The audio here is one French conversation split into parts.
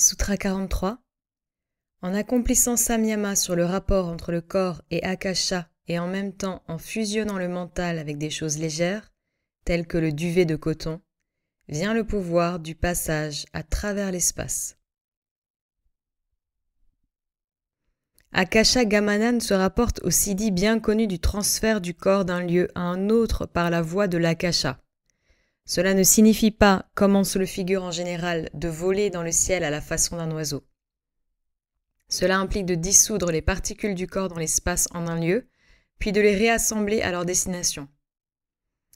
Sutra 43 En accomplissant Samyama sur le rapport entre le corps et Akasha et en même temps en fusionnant le mental avec des choses légères, telles que le duvet de coton, vient le pouvoir du passage à travers l'espace. Akasha Gamanan se rapporte au siddhi bien connu du transfert du corps d'un lieu à un autre par la voie de l'Akasha. Cela ne signifie pas, comme on se le figure en général, de voler dans le ciel à la façon d'un oiseau. Cela implique de dissoudre les particules du corps dans l'espace en un lieu, puis de les réassembler à leur destination.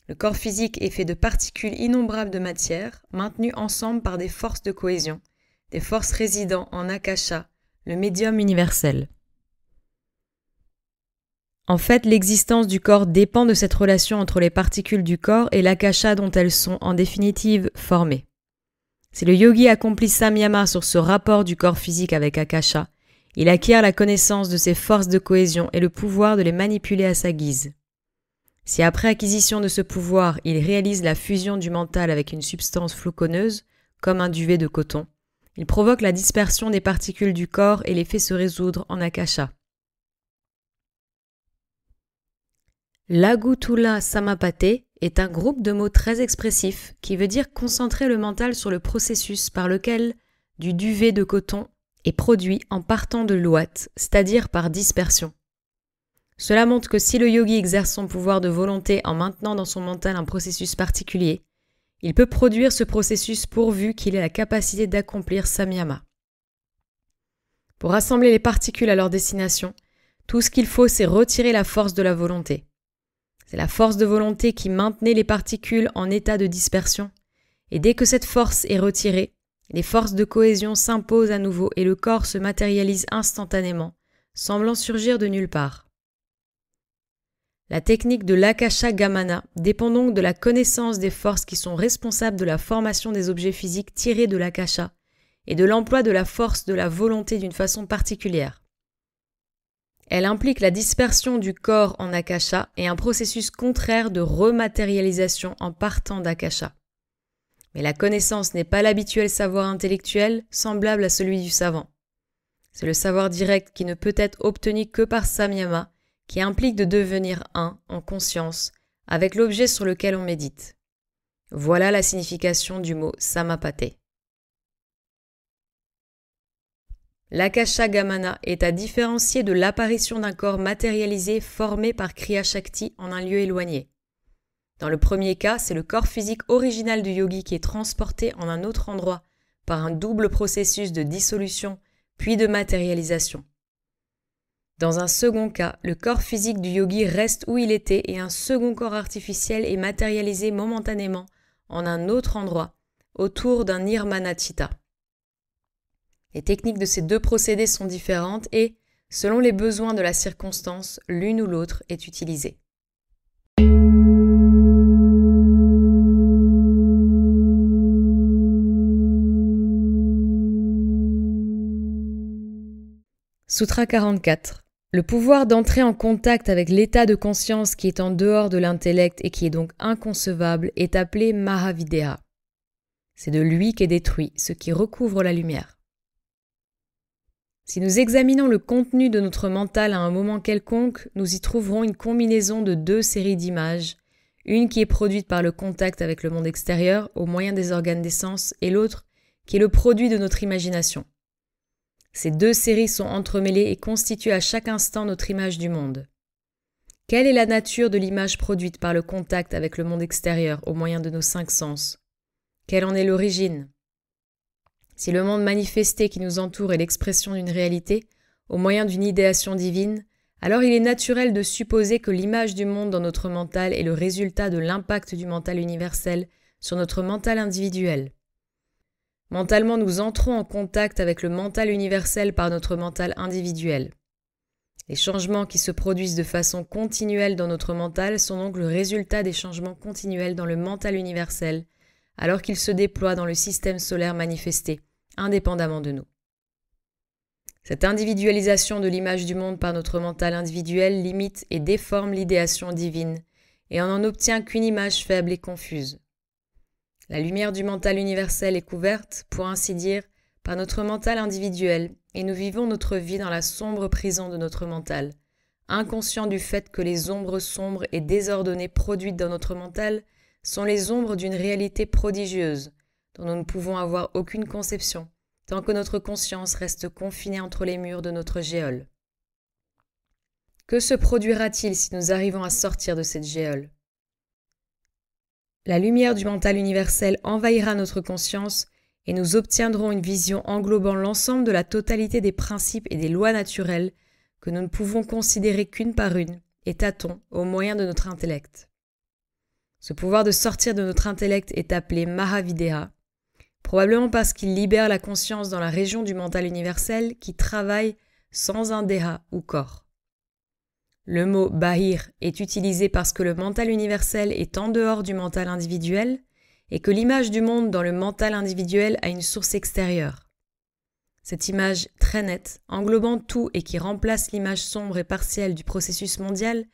Le corps physique est fait de particules innombrables de matière, maintenues ensemble par des forces de cohésion, des forces résidant en Akasha, le médium universel. En fait, l'existence du corps dépend de cette relation entre les particules du corps et l'akasha dont elles sont en définitive formées. Si le yogi accomplit samyama sur ce rapport du corps physique avec akasha, il acquiert la connaissance de ses forces de cohésion et le pouvoir de les manipuler à sa guise. Si après acquisition de ce pouvoir, il réalise la fusion du mental avec une substance floconneuse, comme un duvet de coton, il provoque la dispersion des particules du corps et les fait se résoudre en akasha. L'agutula samapate est un groupe de mots très expressifs qui veut dire concentrer le mental sur le processus par lequel du duvet de coton est produit en partant de l'ouate, c'est-à-dire par dispersion. Cela montre que si le yogi exerce son pouvoir de volonté en maintenant dans son mental un processus particulier, il peut produire ce processus pourvu qu'il ait la capacité d'accomplir samyama. Pour assembler les particules à leur destination, tout ce qu'il faut c'est retirer la force de la volonté. C'est la force de volonté qui maintenait les particules en état de dispersion. Et dès que cette force est retirée, les forces de cohésion s'imposent à nouveau et le corps se matérialise instantanément, semblant surgir de nulle part. La technique de l'akasha gamana dépend donc de la connaissance des forces qui sont responsables de la formation des objets physiques tirés de l'akasha et de l'emploi de la force de la volonté d'une façon particulière. Elle implique la dispersion du corps en akasha et un processus contraire de rematérialisation en partant d'akasha. Mais la connaissance n'est pas l'habituel savoir intellectuel semblable à celui du savant. C'est le savoir direct qui ne peut être obtenu que par samyama, qui implique de devenir un, en conscience, avec l'objet sur lequel on médite. Voilà la signification du mot samapate. Gamana est à différencier de l'apparition d'un corps matérialisé formé par Kriya Shakti en un lieu éloigné. Dans le premier cas, c'est le corps physique original du yogi qui est transporté en un autre endroit par un double processus de dissolution puis de matérialisation. Dans un second cas, le corps physique du yogi reste où il était et un second corps artificiel est matérialisé momentanément en un autre endroit, autour d'un nirmana les techniques de ces deux procédés sont différentes et, selon les besoins de la circonstance, l'une ou l'autre est utilisée. Sutra 44. Le pouvoir d'entrer en contact avec l'état de conscience qui est en dehors de l'intellect et qui est donc inconcevable est appelé Mahavideha. C'est de lui qu'est détruit ce qui recouvre la lumière. Si nous examinons le contenu de notre mental à un moment quelconque, nous y trouverons une combinaison de deux séries d'images, une qui est produite par le contact avec le monde extérieur au moyen des organes des sens et l'autre qui est le produit de notre imagination. Ces deux séries sont entremêlées et constituent à chaque instant notre image du monde. Quelle est la nature de l'image produite par le contact avec le monde extérieur au moyen de nos cinq sens Quelle en est l'origine si le monde manifesté qui nous entoure est l'expression d'une réalité, au moyen d'une idéation divine, alors il est naturel de supposer que l'image du monde dans notre mental est le résultat de l'impact du mental universel sur notre mental individuel. Mentalement, nous entrons en contact avec le mental universel par notre mental individuel. Les changements qui se produisent de façon continuelle dans notre mental sont donc le résultat des changements continuels dans le mental universel alors qu'il se déploie dans le système solaire manifesté, indépendamment de nous. Cette individualisation de l'image du monde par notre mental individuel limite et déforme l'idéation divine, et on n'en obtient qu'une image faible et confuse. La lumière du mental universel est couverte, pour ainsi dire, par notre mental individuel, et nous vivons notre vie dans la sombre prison de notre mental, inconscient du fait que les ombres sombres et désordonnées produites dans notre mental sont les ombres d'une réalité prodigieuse, dont nous ne pouvons avoir aucune conception, tant que notre conscience reste confinée entre les murs de notre géole. Que se produira-t-il si nous arrivons à sortir de cette géole La lumière du mental universel envahira notre conscience et nous obtiendrons une vision englobant l'ensemble de la totalité des principes et des lois naturelles que nous ne pouvons considérer qu'une par une et tâtons au moyen de notre intellect. Ce pouvoir de sortir de notre intellect est appelé Mahavideha, probablement parce qu'il libère la conscience dans la région du mental universel qui travaille sans un Deha ou corps. Le mot bahir est utilisé parce que le mental universel est en dehors du mental individuel et que l'image du monde dans le mental individuel a une source extérieure. Cette image très nette, englobant tout et qui remplace l'image sombre et partielle du processus mondial,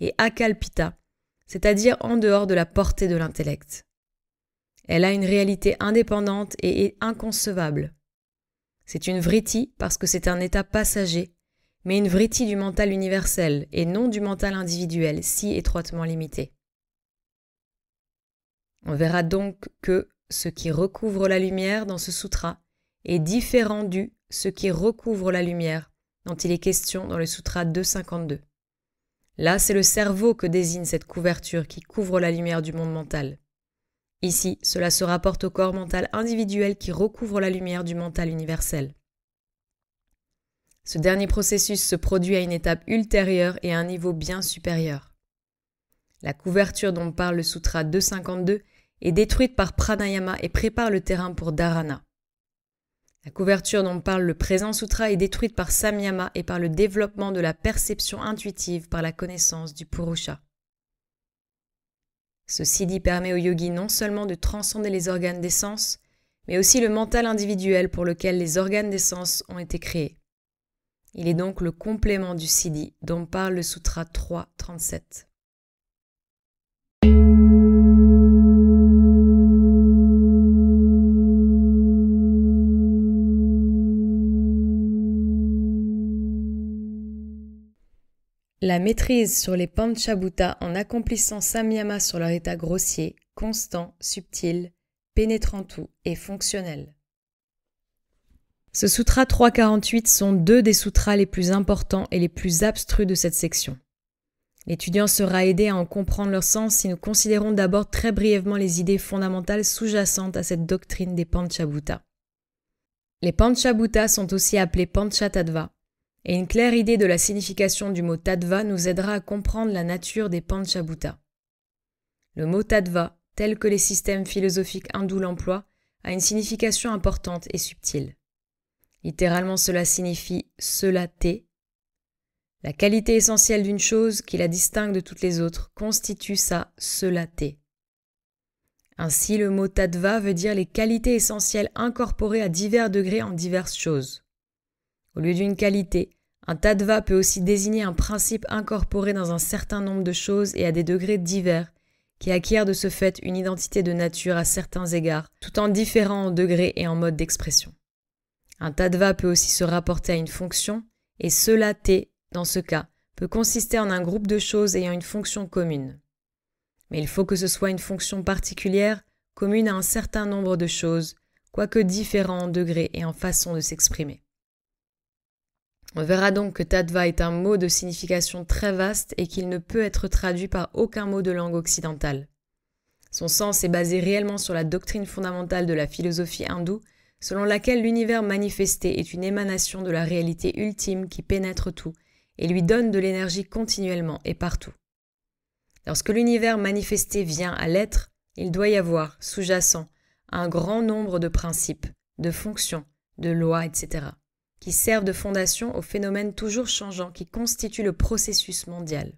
est Akalpita, c'est-à-dire en dehors de la portée de l'intellect. Elle a une réalité indépendante et inconcevable. C'est une vritti parce que c'est un état passager, mais une vritti du mental universel et non du mental individuel si étroitement limité. On verra donc que ce qui recouvre la lumière dans ce sutra est différent du ce qui recouvre la lumière dont il est question dans le sutra 252. Là, c'est le cerveau que désigne cette couverture qui couvre la lumière du monde mental. Ici, cela se rapporte au corps mental individuel qui recouvre la lumière du mental universel. Ce dernier processus se produit à une étape ultérieure et à un niveau bien supérieur. La couverture dont parle le Sutra 252 est détruite par pranayama et prépare le terrain pour dharana. La couverture dont parle le présent sutra est détruite par Samyama et par le développement de la perception intuitive par la connaissance du Purusha. Ce siddhi permet au yogi non seulement de transcender les organes d'essence, mais aussi le mental individuel pour lequel les organes d'essence ont été créés. Il est donc le complément du siddhi dont parle le sutra 3.37. La maîtrise sur les panchabuta en accomplissant samyama sur leur état grossier, constant, subtil, pénétrant tout et fonctionnel. Ce sutra 348 sont deux des sutras les plus importants et les plus abstrus de cette section. L'étudiant sera aidé à en comprendre leur sens si nous considérons d'abord très brièvement les idées fondamentales sous-jacentes à cette doctrine des Panchabhuta. Les Panchabhuta sont aussi appelés panchatadva et une claire idée de la signification du mot tattva nous aidera à comprendre la nature des panchabhutas. Le mot Tadva, tel que les systèmes philosophiques hindous l'emploient, a une signification importante et subtile. Littéralement, cela signifie cela cela-té ». La qualité essentielle d'une chose qui la distingue de toutes les autres constitue sa cela cela-té ». Ainsi, le mot tattva veut dire les qualités essentielles incorporées à divers degrés en diverses choses. Au lieu d'une qualité, un tadva peut aussi désigner un principe incorporé dans un certain nombre de choses et à des degrés divers, qui acquiert de ce fait une identité de nature à certains égards, tout en différant en degré et en mode d'expression. Un tadva peut aussi se rapporter à une fonction, et cela T, dans ce cas, peut consister en un groupe de choses ayant une fonction commune. Mais il faut que ce soit une fonction particulière, commune à un certain nombre de choses, quoique différent en degré et en façon de s'exprimer. On verra donc que tattva est un mot de signification très vaste et qu'il ne peut être traduit par aucun mot de langue occidentale. Son sens est basé réellement sur la doctrine fondamentale de la philosophie hindoue, selon laquelle l'univers manifesté est une émanation de la réalité ultime qui pénètre tout et lui donne de l'énergie continuellement et partout. Lorsque l'univers manifesté vient à l'être, il doit y avoir, sous-jacent, un grand nombre de principes, de fonctions, de lois, etc qui servent de fondation aux phénomènes toujours changeants qui constituent le processus mondial.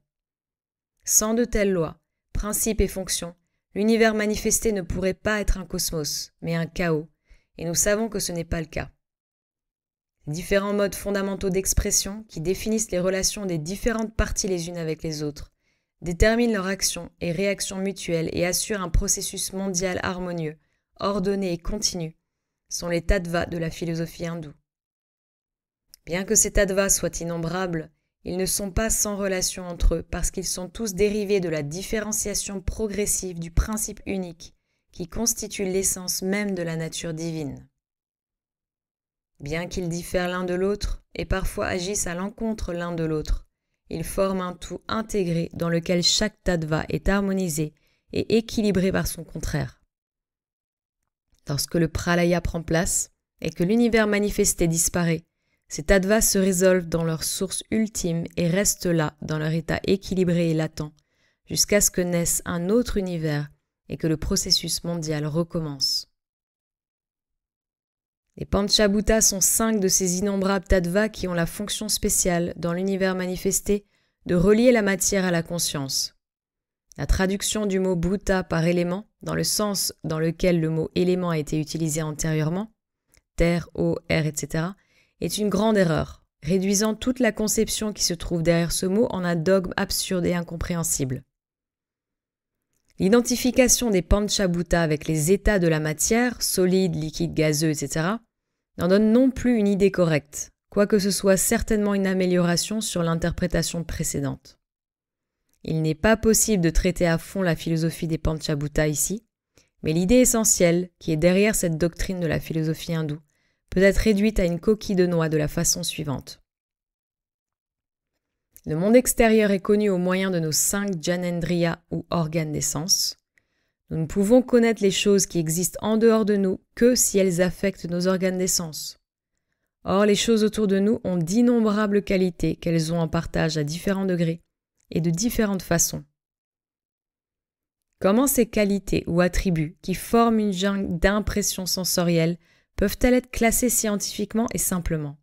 Sans de telles lois, principes et fonctions, l'univers manifesté ne pourrait pas être un cosmos, mais un chaos, et nous savons que ce n'est pas le cas. Les différents modes fondamentaux d'expression qui définissent les relations des différentes parties les unes avec les autres, déterminent leurs actions et réactions mutuelles et assurent un processus mondial harmonieux, ordonné et continu, sont les tattvas de la philosophie hindoue. Bien que ces tattvas soient innombrables, ils ne sont pas sans relation entre eux parce qu'ils sont tous dérivés de la différenciation progressive du principe unique qui constitue l'essence même de la nature divine. Bien qu'ils diffèrent l'un de l'autre et parfois agissent à l'encontre l'un de l'autre, ils forment un tout intégré dans lequel chaque tattva est harmonisé et équilibré par son contraire. Lorsque le pralaya prend place et que l'univers manifesté disparaît, ces tattvas se résolvent dans leur source ultime et restent là, dans leur état équilibré et latent, jusqu'à ce que naisse un autre univers et que le processus mondial recommence. Les Panchabhutas sont cinq de ces innombrables tattvas qui ont la fonction spéciale, dans l'univers manifesté, de relier la matière à la conscience. La traduction du mot bhuta par élément, dans le sens dans lequel le mot élément a été utilisé antérieurement, terre, eau, air, etc., est une grande erreur, réduisant toute la conception qui se trouve derrière ce mot en un dogme absurde et incompréhensible. L'identification des panchabhuta avec les états de la matière, solide, liquide, gazeux, etc., n'en donne non plus une idée correcte, quoique ce soit certainement une amélioration sur l'interprétation précédente. Il n'est pas possible de traiter à fond la philosophie des panchabhuta ici, mais l'idée essentielle qui est derrière cette doctrine de la philosophie hindoue peut être réduite à une coquille de noix de la façon suivante. Le monde extérieur est connu au moyen de nos cinq Janendriya ou organes d'essence. Nous ne pouvons connaître les choses qui existent en dehors de nous que si elles affectent nos organes d'essence. Or, les choses autour de nous ont d'innombrables qualités qu'elles ont en partage à différents degrés et de différentes façons. Comment ces qualités ou attributs qui forment une jungle d'impressions sensorielles peuvent-elles être classées scientifiquement et simplement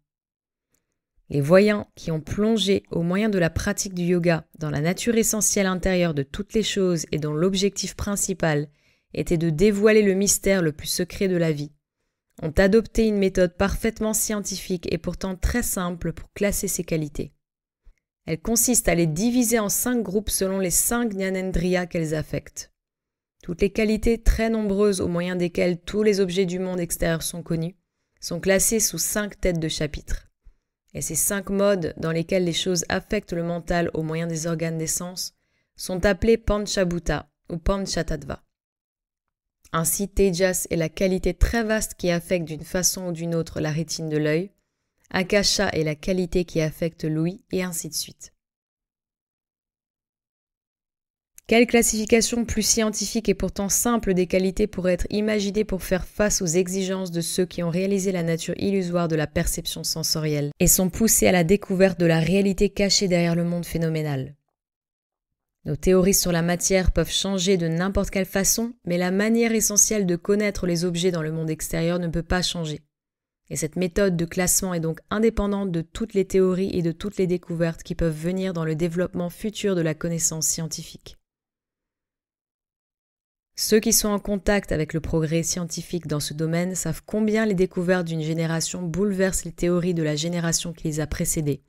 Les voyants qui ont plongé au moyen de la pratique du yoga dans la nature essentielle intérieure de toutes les choses et dont l'objectif principal était de dévoiler le mystère le plus secret de la vie, ont adopté une méthode parfaitement scientifique et pourtant très simple pour classer ces qualités. Elle consiste à les diviser en cinq groupes selon les cinq nyanendriyas qu'elles affectent. Toutes les qualités très nombreuses au moyen desquelles tous les objets du monde extérieur sont connus sont classées sous cinq têtes de chapitre. Et ces cinq modes dans lesquels les choses affectent le mental au moyen des organes des sens sont appelés panchabhuta ou panchatadva. Ainsi, tejas est la qualité très vaste qui affecte d'une façon ou d'une autre la rétine de l'œil, akasha est la qualité qui affecte l'ouïe, et ainsi de suite. Quelle classification plus scientifique et pourtant simple des qualités pourrait être imaginée pour faire face aux exigences de ceux qui ont réalisé la nature illusoire de la perception sensorielle et sont poussés à la découverte de la réalité cachée derrière le monde phénoménal Nos théories sur la matière peuvent changer de n'importe quelle façon, mais la manière essentielle de connaître les objets dans le monde extérieur ne peut pas changer. Et cette méthode de classement est donc indépendante de toutes les théories et de toutes les découvertes qui peuvent venir dans le développement futur de la connaissance scientifique. Ceux qui sont en contact avec le progrès scientifique dans ce domaine savent combien les découvertes d'une génération bouleversent les théories de la génération qui les a précédées,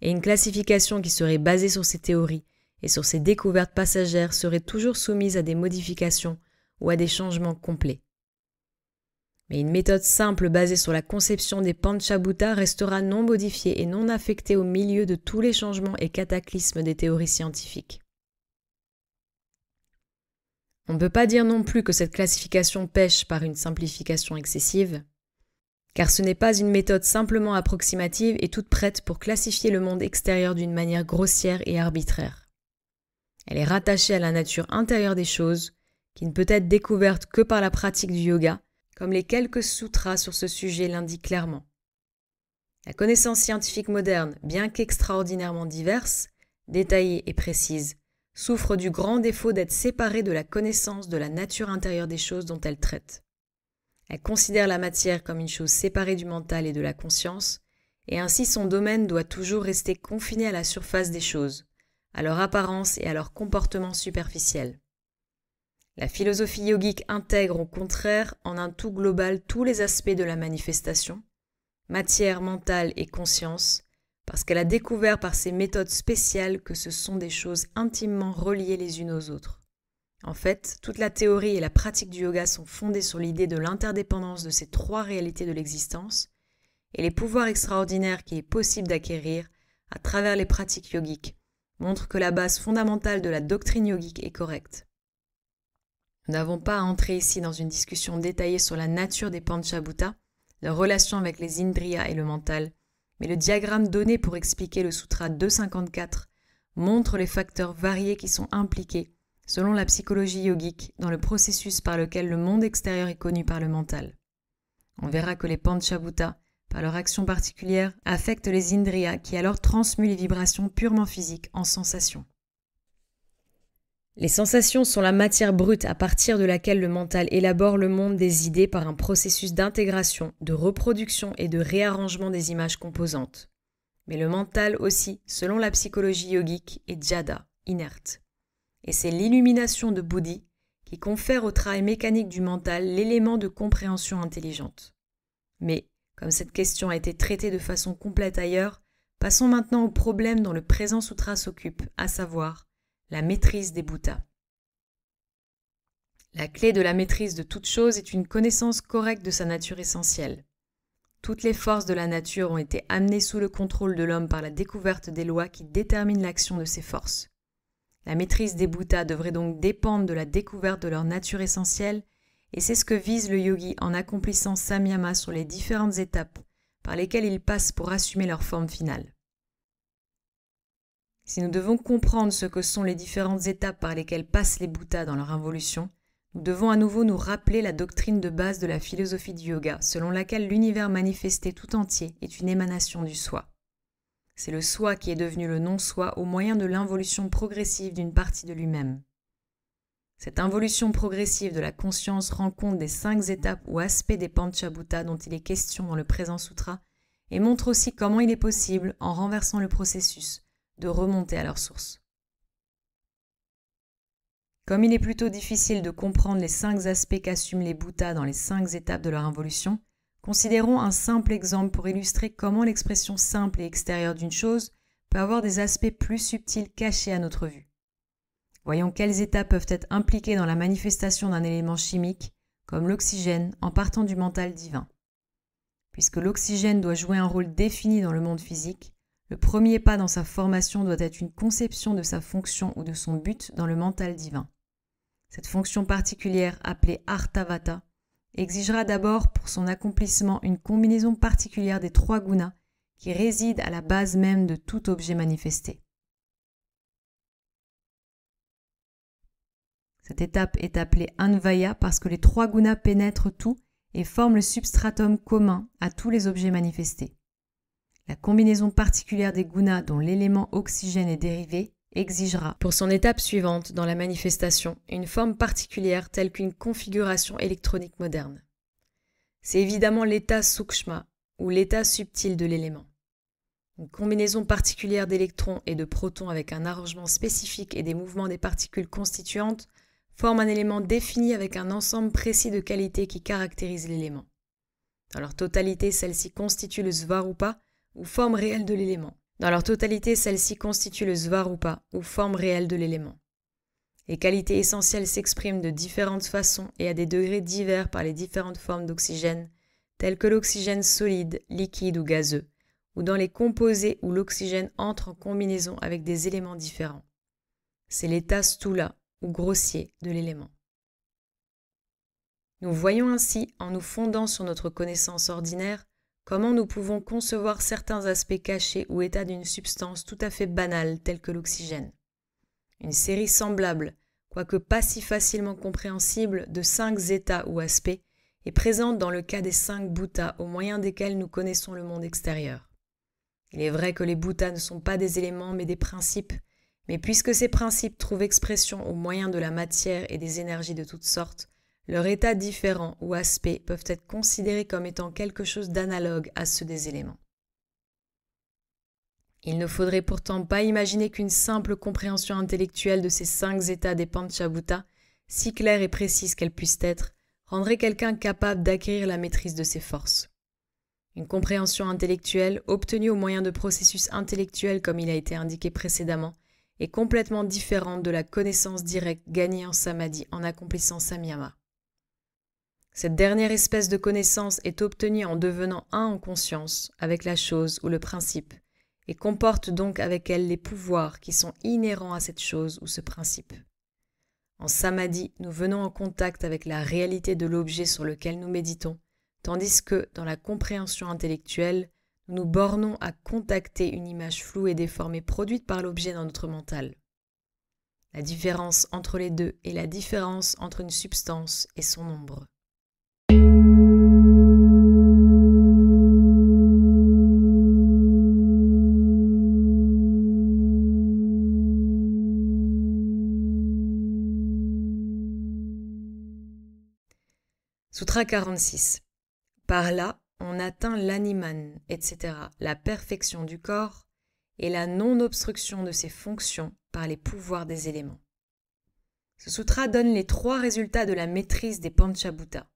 et une classification qui serait basée sur ces théories et sur ces découvertes passagères serait toujours soumise à des modifications ou à des changements complets. Mais une méthode simple basée sur la conception des Panchabhuta restera non modifiée et non affectée au milieu de tous les changements et cataclysmes des théories scientifiques. On ne peut pas dire non plus que cette classification pêche par une simplification excessive, car ce n'est pas une méthode simplement approximative et toute prête pour classifier le monde extérieur d'une manière grossière et arbitraire. Elle est rattachée à la nature intérieure des choses, qui ne peut être découverte que par la pratique du yoga, comme les quelques sutras sur ce sujet l'indiquent clairement. La connaissance scientifique moderne, bien qu'extraordinairement diverse, détaillée et précise, souffre du grand défaut d'être séparée de la connaissance de la nature intérieure des choses dont elle traite. Elle considère la matière comme une chose séparée du mental et de la conscience, et ainsi son domaine doit toujours rester confiné à la surface des choses, à leur apparence et à leur comportement superficiel. La philosophie yogique intègre au contraire en un tout global tous les aspects de la manifestation, matière, mentale et conscience, parce qu'elle a découvert par ses méthodes spéciales que ce sont des choses intimement reliées les unes aux autres. En fait, toute la théorie et la pratique du yoga sont fondées sur l'idée de l'interdépendance de ces trois réalités de l'existence et les pouvoirs extraordinaires qu'il est possible d'acquérir à travers les pratiques yogiques montrent que la base fondamentale de la doctrine yogique est correcte. Nous n'avons pas à entrer ici dans une discussion détaillée sur la nature des panchabutas, leur relation avec les indriyas et le mental, et le diagramme donné pour expliquer le Sutra 254 montre les facteurs variés qui sont impliqués, selon la psychologie yogique, dans le processus par lequel le monde extérieur est connu par le mental. On verra que les panchabhutas, par leur action particulière, affectent les indriyas qui alors transmuent les vibrations purement physiques en sensations. Les sensations sont la matière brute à partir de laquelle le mental élabore le monde des idées par un processus d'intégration, de reproduction et de réarrangement des images composantes. Mais le mental aussi, selon la psychologie yogique, est jada, inerte. Et c'est l'illumination de Bouddhi qui confère au travail mécanique du mental l'élément de compréhension intelligente. Mais, comme cette question a été traitée de façon complète ailleurs, passons maintenant au problème dont le présent sutra s'occupe, à savoir la maîtrise des bouddhas. La clé de la maîtrise de toute chose est une connaissance correcte de sa nature essentielle. Toutes les forces de la nature ont été amenées sous le contrôle de l'homme par la découverte des lois qui déterminent l'action de ces forces. La maîtrise des bouddhas devrait donc dépendre de la découverte de leur nature essentielle, et c'est ce que vise le yogi en accomplissant samyama sur les différentes étapes par lesquelles il passe pour assumer leur forme finale. Si nous devons comprendre ce que sont les différentes étapes par lesquelles passent les Bouddhas dans leur involution, nous devons à nouveau nous rappeler la doctrine de base de la philosophie du yoga, selon laquelle l'univers manifesté tout entier est une émanation du soi. C'est le soi qui est devenu le non-soi au moyen de l'involution progressive d'une partie de lui-même. Cette involution progressive de la conscience rend compte des cinq étapes ou aspects des Pancha-Buddhas dont il est question dans le présent sutra et montre aussi comment il est possible, en renversant le processus, de remonter à leur source. Comme il est plutôt difficile de comprendre les cinq aspects qu'assument les Bouddhas dans les cinq étapes de leur involution, considérons un simple exemple pour illustrer comment l'expression simple et extérieure d'une chose peut avoir des aspects plus subtils cachés à notre vue. Voyons quelles étapes peuvent être impliquées dans la manifestation d'un élément chimique, comme l'oxygène, en partant du mental divin. Puisque l'oxygène doit jouer un rôle défini dans le monde physique, le premier pas dans sa formation doit être une conception de sa fonction ou de son but dans le mental divin. Cette fonction particulière, appelée Artavata, exigera d'abord pour son accomplissement une combinaison particulière des trois gunas qui résident à la base même de tout objet manifesté. Cette étape est appelée Anvaya parce que les trois gunas pénètrent tout et forment le substratum commun à tous les objets manifestés. La combinaison particulière des gunas dont l'élément oxygène est dérivé exigera, pour son étape suivante dans la manifestation, une forme particulière telle qu'une configuration électronique moderne. C'est évidemment l'état sukshma ou l'état subtil de l'élément. Une combinaison particulière d'électrons et de protons avec un arrangement spécifique et des mouvements des particules constituantes forme un élément défini avec un ensemble précis de qualités qui caractérise l'élément. Dans leur totalité, celle-ci constitue le Svarupa, ou forme réelle de l'élément. Dans leur totalité, celle-ci constitue le svarupa, ou forme réelle de l'élément. Les qualités essentielles s'expriment de différentes façons et à des degrés divers par les différentes formes d'oxygène, telles que l'oxygène solide, liquide ou gazeux, ou dans les composés où l'oxygène entre en combinaison avec des éléments différents. C'est l'état stula, ou grossier, de l'élément. Nous voyons ainsi, en nous fondant sur notre connaissance ordinaire, Comment nous pouvons concevoir certains aspects cachés ou états d'une substance tout à fait banale telle que l'oxygène Une série semblable, quoique pas si facilement compréhensible, de cinq états ou aspects est présente dans le cas des cinq bouddhas au moyen desquels nous connaissons le monde extérieur. Il est vrai que les bouddhas ne sont pas des éléments mais des principes, mais puisque ces principes trouvent expression au moyen de la matière et des énergies de toutes sortes, leurs état différents ou aspects peuvent être considérés comme étant quelque chose d'analogue à ceux des éléments. Il ne faudrait pourtant pas imaginer qu'une simple compréhension intellectuelle de ces cinq états des Panchabhuta, si claire et précise qu'elle puisse être, rendrait quelqu'un capable d'acquérir la maîtrise de ses forces. Une compréhension intellectuelle, obtenue au moyen de processus intellectuels comme il a été indiqué précédemment, est complètement différente de la connaissance directe gagnée en samadhi en accomplissant samyama. Cette dernière espèce de connaissance est obtenue en devenant un en conscience avec la chose ou le principe, et comporte donc avec elle les pouvoirs qui sont inhérents à cette chose ou ce principe. En samadhi, nous venons en contact avec la réalité de l'objet sur lequel nous méditons, tandis que, dans la compréhension intellectuelle, nous nous bornons à contacter une image floue et déformée produite par l'objet dans notre mental. La différence entre les deux est la différence entre une substance et son ombre. Sutra 46. Par là, on atteint l'animan, etc., la perfection du corps et la non-obstruction de ses fonctions par les pouvoirs des éléments. Ce sutra donne les trois résultats de la maîtrise des Panchabhuta.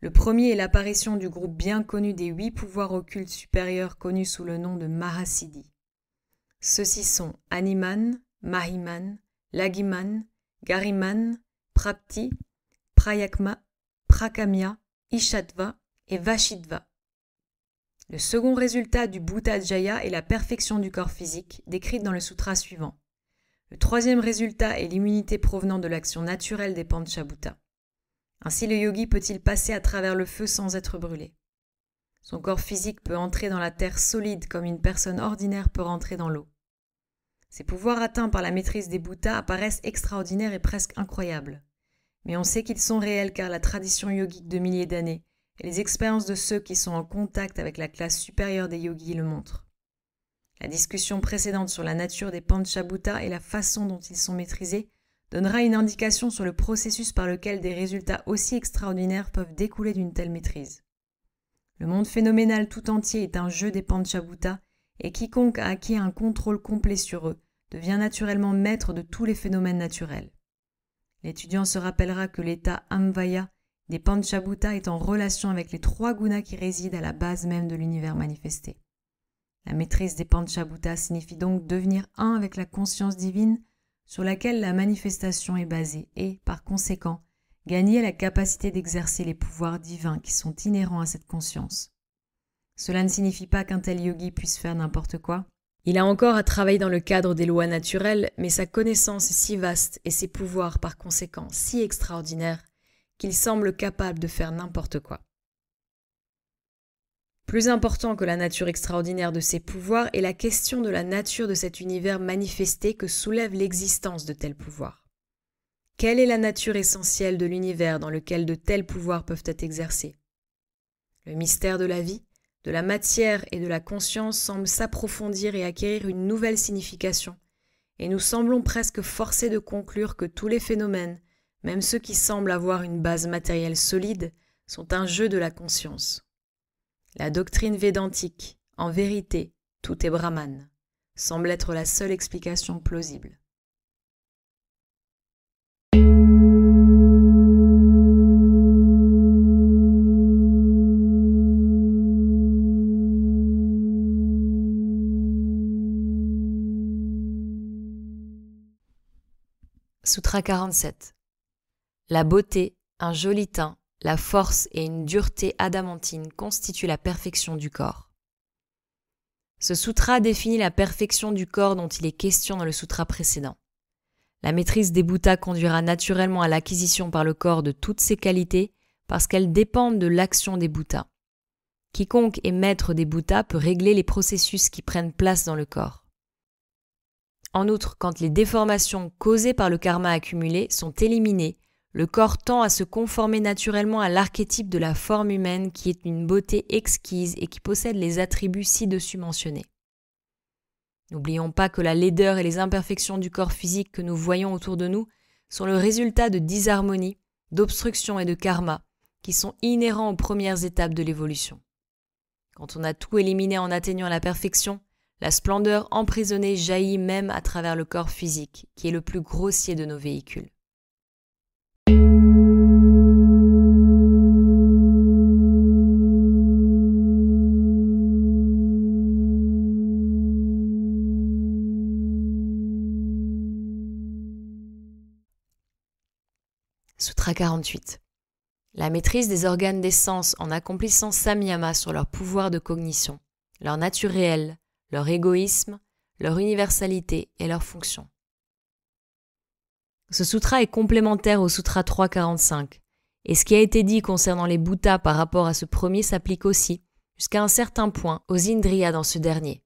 Le premier est l'apparition du groupe bien connu des huit pouvoirs occultes supérieurs connus sous le nom de Mahasiddhi. Ceux-ci sont Animan, Mahiman, Lagiman, Gariman, Prapti, Prayakma Prakamya, Ishatva et Vashidva. Le second résultat du Jaya est la perfection du corps physique, décrite dans le sutra suivant. Le troisième résultat est l'immunité provenant de l'action naturelle des Panchabhutas. Ainsi le yogi peut-il passer à travers le feu sans être brûlé. Son corps physique peut entrer dans la terre solide comme une personne ordinaire peut rentrer dans l'eau. Ses pouvoirs atteints par la maîtrise des Bhutta apparaissent extraordinaires et presque incroyables mais on sait qu'ils sont réels car la tradition yogique de milliers d'années et les expériences de ceux qui sont en contact avec la classe supérieure des yogis le montrent. La discussion précédente sur la nature des panchabhutas et la façon dont ils sont maîtrisés donnera une indication sur le processus par lequel des résultats aussi extraordinaires peuvent découler d'une telle maîtrise. Le monde phénoménal tout entier est un jeu des panchabhutas et quiconque a acquis un contrôle complet sur eux devient naturellement maître de tous les phénomènes naturels. L'étudiant se rappellera que l'état Amvaya des Panchabhuta est en relation avec les trois gunas qui résident à la base même de l'univers manifesté. La maîtrise des Panchabhuta signifie donc devenir un avec la conscience divine sur laquelle la manifestation est basée et, par conséquent, gagner la capacité d'exercer les pouvoirs divins qui sont inhérents à cette conscience. Cela ne signifie pas qu'un tel yogi puisse faire n'importe quoi, il a encore à travailler dans le cadre des lois naturelles, mais sa connaissance est si vaste et ses pouvoirs par conséquent si extraordinaires qu'il semble capable de faire n'importe quoi. Plus important que la nature extraordinaire de ses pouvoirs est la question de la nature de cet univers manifesté que soulève l'existence de tels pouvoirs. Quelle est la nature essentielle de l'univers dans lequel de tels pouvoirs peuvent être exercés Le mystère de la vie de la matière et de la conscience semblent s'approfondir et acquérir une nouvelle signification, et nous semblons presque forcés de conclure que tous les phénomènes, même ceux qui semblent avoir une base matérielle solide, sont un jeu de la conscience. La doctrine védantique, en vérité, tout est brahman, semble être la seule explication plausible. Sutra 47. La beauté, un joli teint, la force et une dureté adamantine constituent la perfection du corps. Ce sutra définit la perfection du corps dont il est question dans le sutra précédent. La maîtrise des bouddhas conduira naturellement à l'acquisition par le corps de toutes ses qualités parce qu'elles dépendent de l'action des bouddhas. Quiconque est maître des bouddhas peut régler les processus qui prennent place dans le corps. En outre, quand les déformations causées par le karma accumulé sont éliminées, le corps tend à se conformer naturellement à l'archétype de la forme humaine qui est une beauté exquise et qui possède les attributs ci-dessus mentionnés. N'oublions pas que la laideur et les imperfections du corps physique que nous voyons autour de nous sont le résultat de disharmonie, d'obstruction et de karma, qui sont inhérents aux premières étapes de l'évolution. Quand on a tout éliminé en atteignant la perfection, la splendeur emprisonnée jaillit même à travers le corps physique, qui est le plus grossier de nos véhicules. Sutra 48. La maîtrise des organes des sens en accomplissant Samyama sur leur pouvoir de cognition, leur nature réelle, leur égoïsme, leur universalité et leur fonction. Ce sutra est complémentaire au sutra 345, et ce qui a été dit concernant les bhutas par rapport à ce premier s'applique aussi, jusqu'à un certain point, aux indriyas dans ce dernier.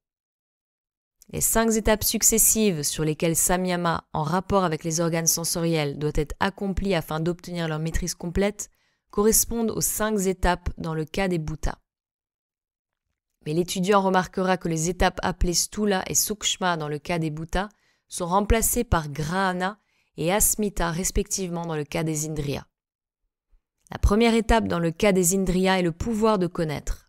Les cinq étapes successives sur lesquelles samyama, en rapport avec les organes sensoriels, doit être accompli afin d'obtenir leur maîtrise complète, correspondent aux cinq étapes dans le cas des bhutas mais l'étudiant remarquera que les étapes appelées Stula et Sukshma dans le cas des Bhutas sont remplacées par Grahana et Asmita respectivement dans le cas des Indriyas. La première étape dans le cas des Indriyas est le pouvoir de connaître.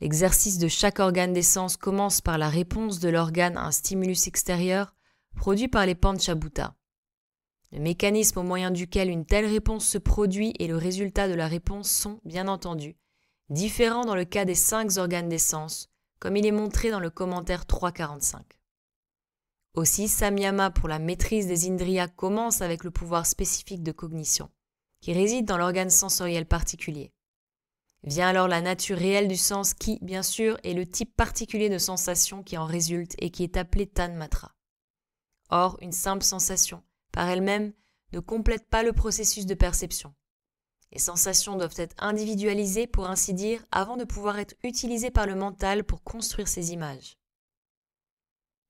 L'exercice de chaque organe d'essence commence par la réponse de l'organe à un stimulus extérieur produit par les Panchabhutas. Le mécanisme au moyen duquel une telle réponse se produit et le résultat de la réponse sont, bien entendu, différent dans le cas des cinq organes des sens, comme il est montré dans le commentaire 345. Aussi, Samyama pour la maîtrise des indriyas commence avec le pouvoir spécifique de cognition, qui réside dans l'organe sensoriel particulier. Vient alors la nature réelle du sens qui, bien sûr, est le type particulier de sensation qui en résulte et qui est appelé tanmatra. Or, une simple sensation, par elle-même, ne complète pas le processus de perception. Les sensations doivent être individualisées, pour ainsi dire, avant de pouvoir être utilisées par le mental pour construire ces images.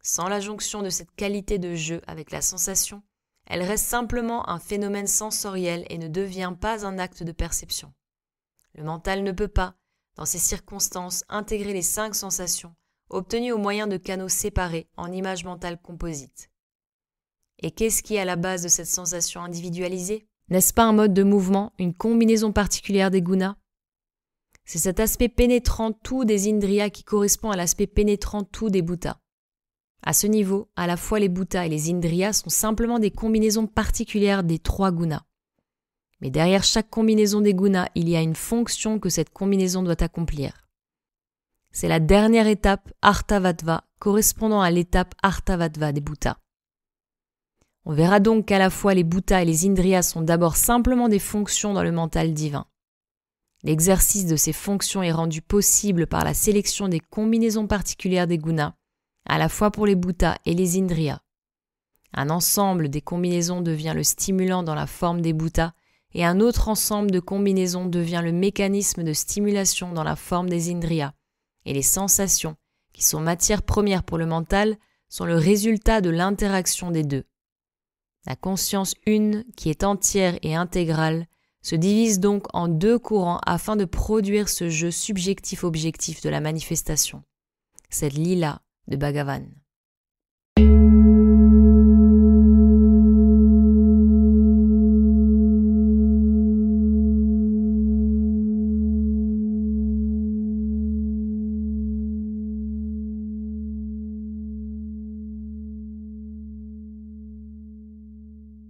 Sans la jonction de cette qualité de jeu avec la sensation, elle reste simplement un phénomène sensoriel et ne devient pas un acte de perception. Le mental ne peut pas, dans ces circonstances, intégrer les cinq sensations obtenues au moyen de canaux séparés en images mentales composites. Et qu'est-ce qui est à la base de cette sensation individualisée n'est-ce pas un mode de mouvement, une combinaison particulière des gunas C'est cet aspect pénétrant tout des indriyas qui correspond à l'aspect pénétrant tout des bhutas. À ce niveau, à la fois les bhutas et les indriyas sont simplement des combinaisons particulières des trois gunas. Mais derrière chaque combinaison des gunas, il y a une fonction que cette combinaison doit accomplir. C'est la dernière étape, Artavatva, correspondant à l'étape Artavatva des bhutas. On verra donc qu'à la fois les bhutas et les indriyas sont d'abord simplement des fonctions dans le mental divin. L'exercice de ces fonctions est rendu possible par la sélection des combinaisons particulières des gunas, à la fois pour les bhutas et les indriyas. Un ensemble des combinaisons devient le stimulant dans la forme des bhutas, et un autre ensemble de combinaisons devient le mécanisme de stimulation dans la forme des indriyas. Et les sensations, qui sont matière première pour le mental, sont le résultat de l'interaction des deux. La conscience une, qui est entière et intégrale, se divise donc en deux courants afin de produire ce jeu subjectif-objectif de la manifestation, cette lila de Bhagavan.